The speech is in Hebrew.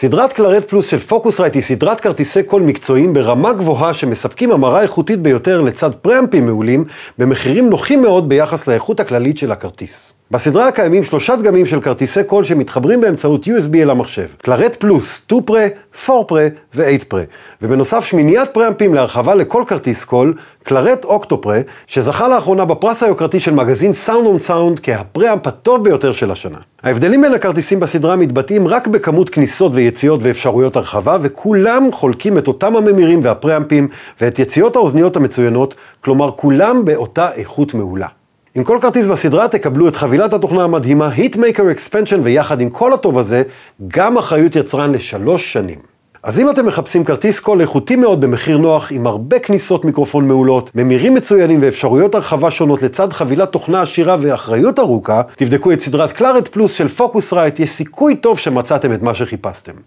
סדרת קלרט פלוס של פוקוסרייט היא סדרת כרטיסי קול מקצועיים ברמה גבוהה שמספקים המרה איכותית ביותר לצד פרמפים מעולים במחירים נוחים מאוד ביחס לאיכות הכללית של הכרטיס. בסדרה קיימים שלושה דגמים של כרטיסי קול שמתחברים באמצעות USB אל המחשב. קלרט פלוס, 2 פרה, 4 פרה ו-8 פרה. ובנוסף שמיניית פרמפים להרחבה לכל כרטיס קול, קלרט אוקטופרה, שזכה לאחרונה בפרס היוקרתי של מגזין סאונד און סאונד כהפרמפ הטוב ביותר של השנה. ההבדלים בין הכרטיסים בסדרה מתבטאים רק בכמות כניסות ויציאות ואפשרויות הרחבה, וכולם חולקים את אותם הממירים והפרמפים ואת יציאות האוזניות המצוינות, כלומר כולם באותה איכות מעולה. עם כל כרטיס בסדרה תקבלו את חבילת התוכנה המדהימה Hitmaker Expansion ויחד עם כל הטוב הזה, גם אחריות יצרן לשלוש שנים. אז אם אתם מחפשים כרטיס קול איכותי מאוד במחיר נוח, עם הרבה כניסות מיקרופון מעולות, ממירים מצוינים ואפשרויות הרחבה שונות לצד חבילת תוכנה עשירה ואחריות ארוכה, תבדקו את סדרת קלארט פלוס של פוקוס רייט, יש סיכוי טוב שמצאתם את מה שחיפשתם.